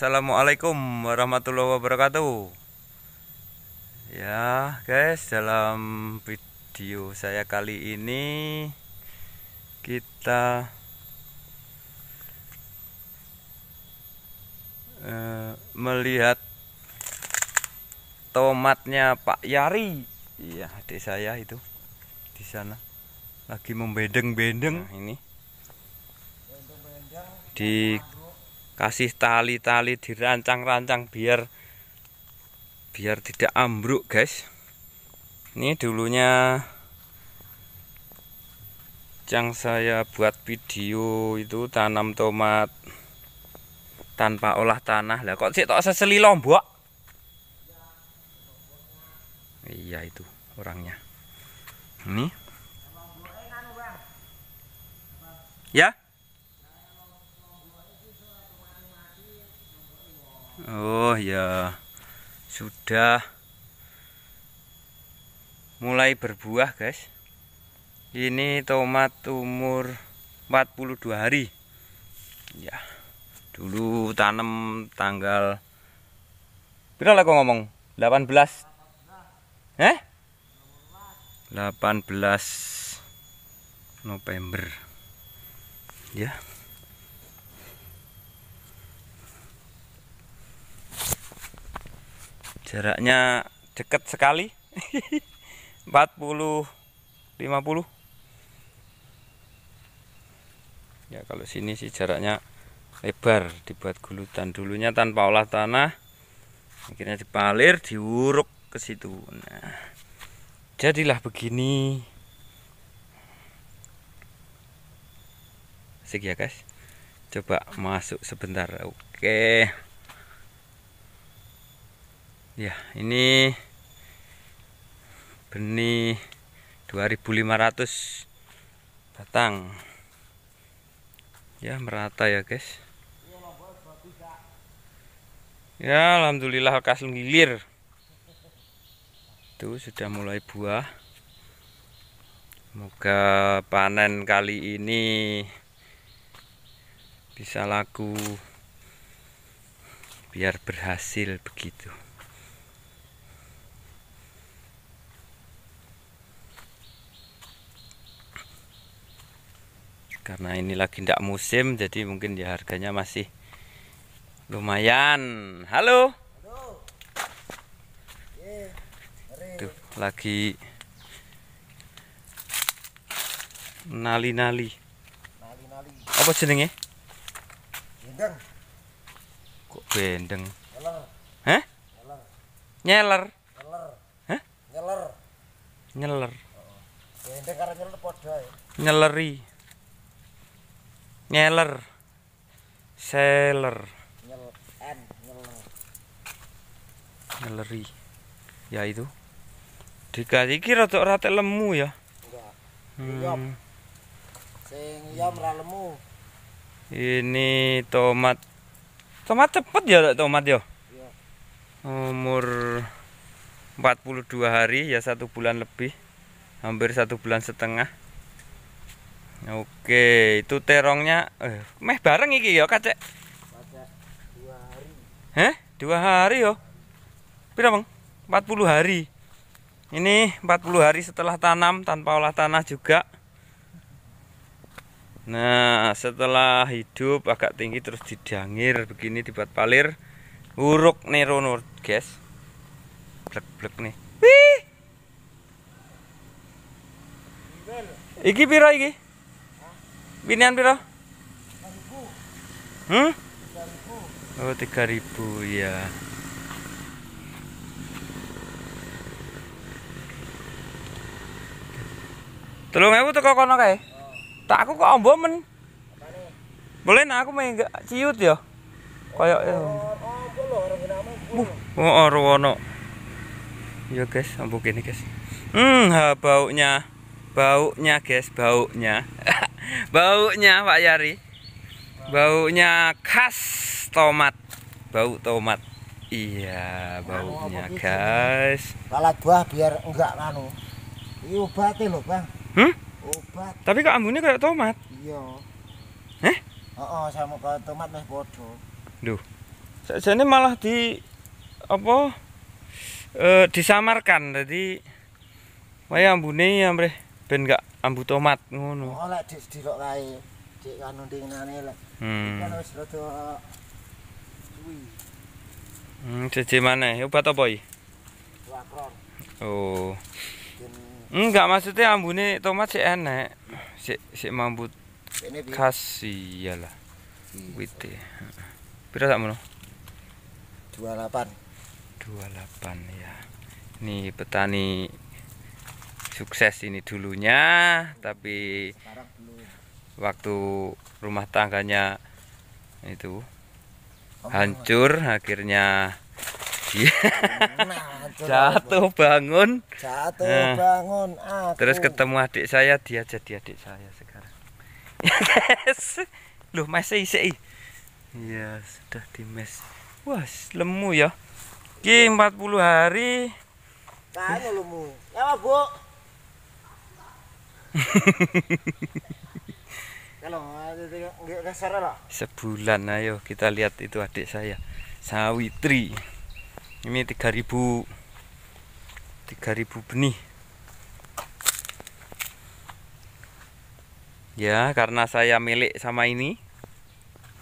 Assalamualaikum warahmatullahi wabarakatuh Ya guys dalam video saya kali ini Kita eh, Melihat Tomatnya Pak Yari Iya adik saya itu di sana lagi membedeng-bedeng nah, ini di kasih tali-tali dirancang-rancang biar biar tidak ambruk guys ini dulunya yang saya buat video itu tanam tomat tanpa olah tanah lah kok sih tak seseli lombok iya itu orangnya ini ya oh ya sudah mulai berbuah guys ini tomat umur 42 hari ya dulu tanam tanggal berapa lah kok ngomong 18 eh 18 November ya jaraknya deket sekali 40 50 ya kalau sini sih jaraknya lebar dibuat gulutan dulunya tanpa olah tanah akhirnya dipalir diuruk ke situ nah jadilah begini Sik ya guys coba masuk sebentar oke okay ya ini benih 2500 batang ya merata ya guys ya alhamdulillah kas ngilir itu sudah mulai buah semoga panen kali ini bisa laku biar berhasil begitu karena ini lagi tidak musim jadi mungkin ya harganya masih lumayan halo, halo. Yeah. tuh lagi nali-nali apa jenenge bendeng kok bendeng nyeler hah nyeler nyeler hah nyeler nyeler bendeng oh, nyeler ya nyeleri nyeler seller nyeleri ya itu dikasih kira tuh rata lemu ya hmm. sing lemu ini tomat tomat cepet ya tomat ya iya. umur 42 hari ya satu bulan lebih hampir satu bulan setengah Oke, itu terongnya eh, meh bareng iki ya, Kacek. Kacek dua hari. Heh, dua hari yo. Pira, Bang? 40 hari. Ini 40 hari setelah tanam tanpa olah tanah juga. Nah, setelah hidup agak tinggi terus didangir begini dibuat palir. Uruk Nero Nord, guys. Blek-blek nih. Wih. Iki pira iki? Pinian piro? Hmm? Oh, 3000 ya. Tolong aku teko kono kae. Oh. Tak aku kok ombo men. Boleh nah aku main ciut ya. Kayak ya. Oh, Buh, oh oh, oh, guys, ambuk ini guys. Hmm, ha, baunya. Baunya guys, baunya. Baunya Pak Yari. Baunya khas tomat. Bau tomat. Iya, baunya guys. Kalau gitu? buah biar enggak anu. Ini obatnya loh, Bang. Hmm? Obat. Tapi kok ambunnya kayak tomat? Iya. Eh? Oh, oh sama kayak tomat meh bodoh Duh. ini malah di apa? eh, disamarkan jadi wayang ambune ya, bre, ben enggak ambu tomat ngono. Oh lek di dilok kae. Dik anu dinane lek. Hmm. Kan wis rada suwi. Hmm, jeje maneh. Ya obat apa iki? Wakron. Oh. Enggak maksudnya ambune tomat sih enak. Sik sik kasih ya lah. Wite. Iya. Pira tak mono? 28. 28 ya. Ini petani sukses ini dulunya tapi waktu rumah tangganya itu oh. hancur akhirnya dia nah, jatuh bangun jatuh nah, bangun aku. terus ketemu adik saya dia jadi adik saya sekarang yes ya, loh masih isi iya sudah di mes wah lemu ya ki 40 hari Kayaknya lemu. Ya, Bu. Sebulan ayo kita lihat itu adik saya Sawitri Ini 3000 3000 benih Ya karena saya milik sama ini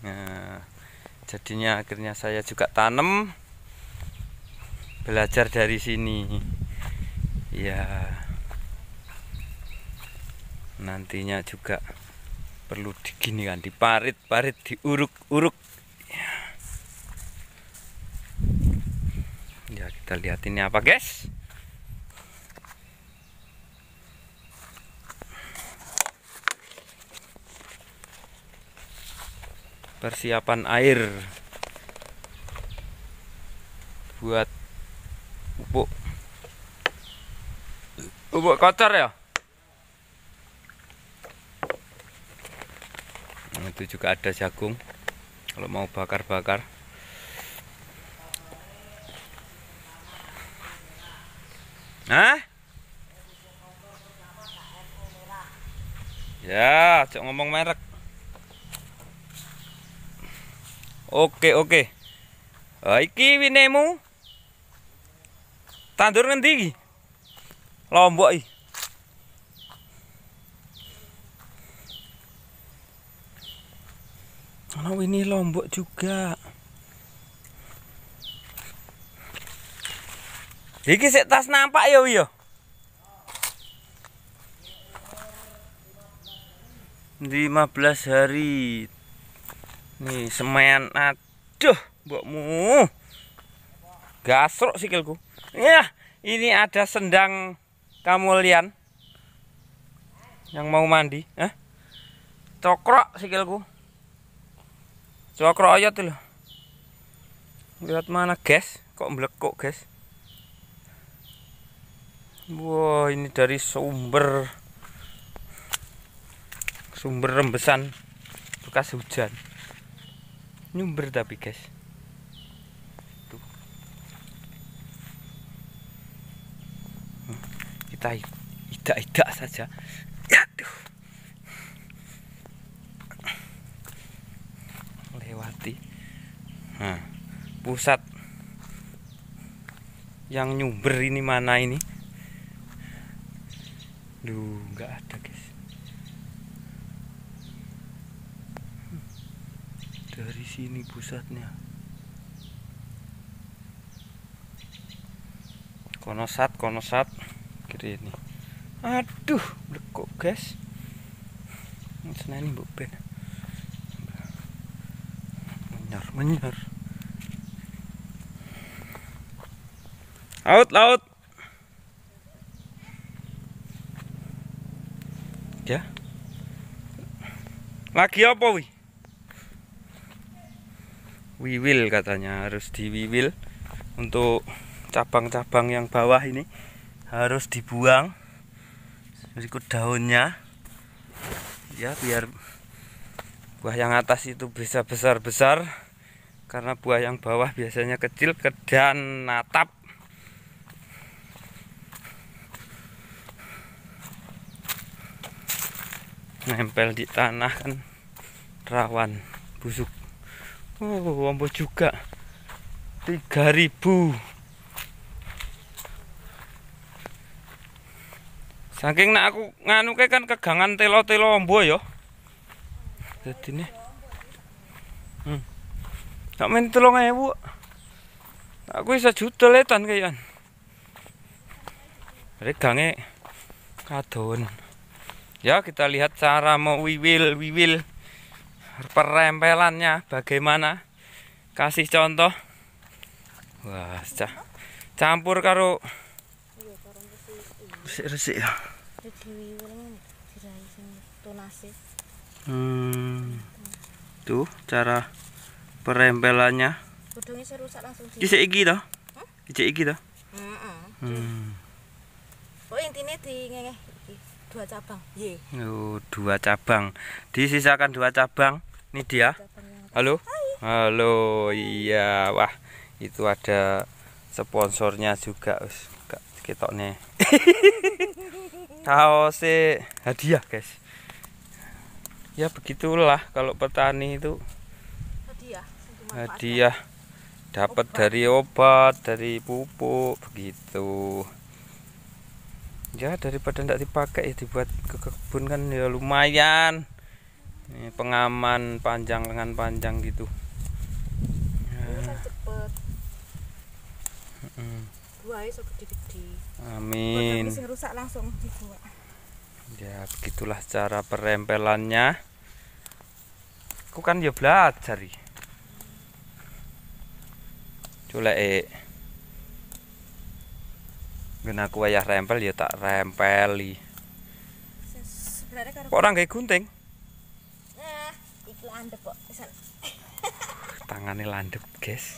Nah jadinya akhirnya saya juga tanam belajar dari sini ya nantinya juga perlu digini kan diparit parit diuruk uruk ya, ya kita lihat ini apa guys persiapan air buat pupuk pupuk kotor ya itu juga ada jagung kalau mau bakar-bakar nah Ya, cok ngomong merek. Oke, oke. Ha iki winemu. Tandur ngendi Lombok iki. mau ini lombok juga Iki sik tas nampak ya yo. Lima belas hari. Nih semen aduh mbokmu. Gasrok sikilku. Ya, ini ada sendang kamulian yang mau mandi, eh? Cokrok sikilku. Cokro ayat loh. Lihat mana, guys? Kok melekuk, guys? Wah, ini dari sumber sumber rembesan bekas hujan. Nyumber tapi, guys. Tuh. Hmm, kita idak-idak saja. pusat yang nyuber ini mana ini duh nggak ada guys dari sini pusatnya konosat konosat kiri ini aduh lekuk guys ini senang ini bukan menyar menyar Laut laut, Ya. Lagi apa wi? Wiwil katanya harus diwiwil untuk cabang-cabang yang bawah ini harus dibuang berikut daunnya ya biar buah yang atas itu bisa besar-besar karena buah yang bawah biasanya kecil dan natap nempel di tanah kan rawan busuk oh wombo juga 3000 saking nak aku nganu kan kegangan telo telo wombo yo jadi nih hmm. tak main telo ngewu aku bisa juta letan kayaknya regangnya kadon ya kita lihat cara mewiwil wiwil perempelannya bagaimana kasih contoh wah cah campur karo resik-resik ya hmm. tuh cara perempelannya Isi iki toh? Isi iki toh? Hmm. Oh intinya di dua cabang ye oh, dua cabang disisakan dua cabang ini dia halo halo iya wah itu ada sponsornya juga us ketok nih hadiah guys ya begitulah kalau petani itu hadiah hadiah dapat dari obat dari pupuk begitu ya daripada tidak dipakai ya dibuat ke kebun kan ya lumayan ini pengaman panjang lengan panjang gitu ya. amin ya begitulah cara perempelannya aku kan ya belajar ya. culek eh. Guna aku wayah rempel ya tak rempeli. Kok orang kayak gunting? Nah, landep kok. Tangannya landep, guys.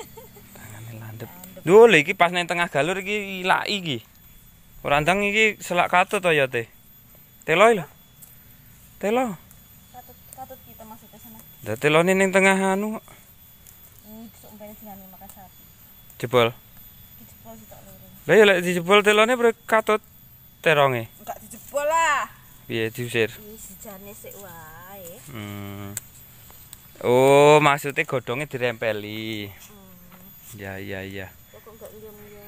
Tangannya landep. Duh, pas neng tengah galur gila ilak iki. Orang ndang iki selak katut to ya teh. Telo Telo. Katut katut kita gitu sana. tengah anu. Hmm, anu makan sapi. Jebol. Lah ya lek dijebol telone bro katut teronge. Enggak dijebol lah. Piye diusir? Sejane sik wae. Hmm. Oh, maksudnya godongnya dirempeli. Hmm. Ya, ya, ya.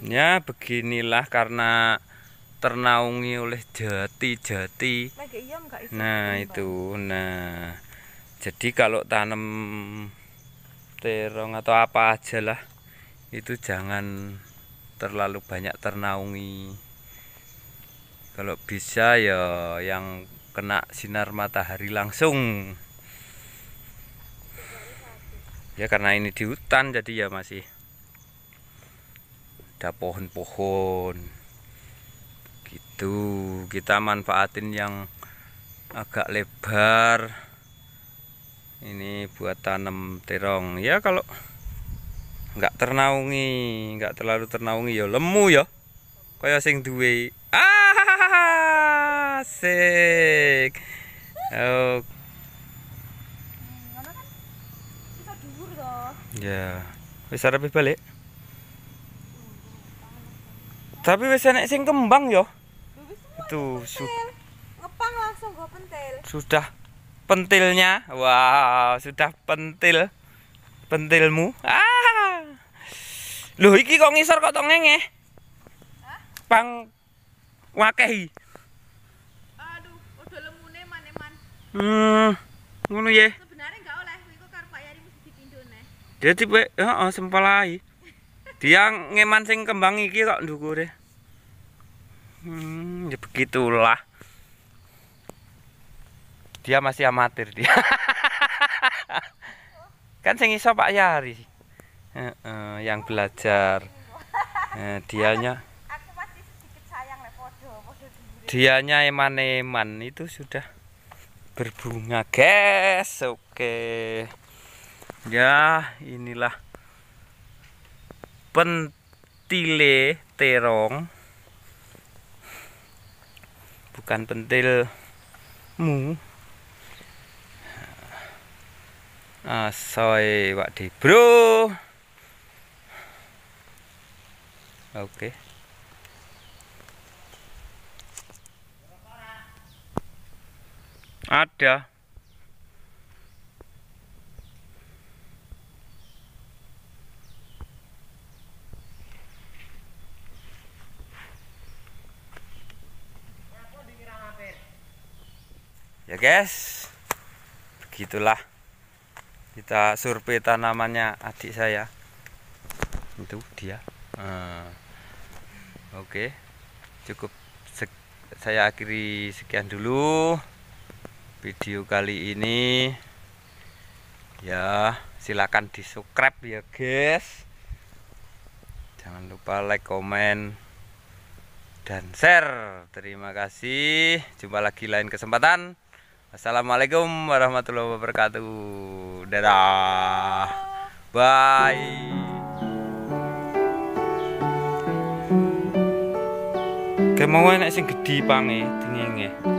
Ya beginilah karena ternaungi oleh jati-jati. Nah itu, nah jadi kalau tanam terong atau apa ajalah itu jangan terlalu banyak ternaungi kalau bisa ya yang kena sinar matahari langsung ya karena ini di hutan jadi ya masih ada pohon-pohon gitu kita manfaatin yang agak lebar ini buat tanam terong ya kalau nggak ternaungi nggak terlalu ternaungi ya lemu ya kaya sing duwe ah asik oh kan ya bisa lebih balik tapi wis sing kembang yo itu sudah ngepang langsung pentil sudah pentilnya wow sudah pentil pentilmu ah Lho iki kok ngisor kok tongenge? Hah? Pang wakehi. Aduh, udah lemune maneman. Hmm, ngono ya. Sebenarnya enggak oleh, iku karo Pak Yari mesti dipindone. Jadi pe, heeh, sempalai. Dia ngeman sing kembang iki kok ndukure. Hmm, ya begitulah. Dia masih amatir dia. kan sing iso Pak Yari uh, uh, yang belajar uh, dianya dianya eman-eman itu sudah berbunga guys oke ya inilah pentile terong bukan pentil mu asoy wak di bro Oke. Okay. Ada. Ya guys, begitulah kita survei tanamannya adik saya. Itu dia. Uh. Oke, cukup saya akhiri sekian dulu video kali ini. Ya, silahkan di subscribe ya guys. Jangan lupa like, comment dan share. Terima kasih. Jumpa lagi lain kesempatan. Assalamualaikum warahmatullahi wabarakatuh. Dadah. Bye. Demowe nek sing gedhi pange dinginge.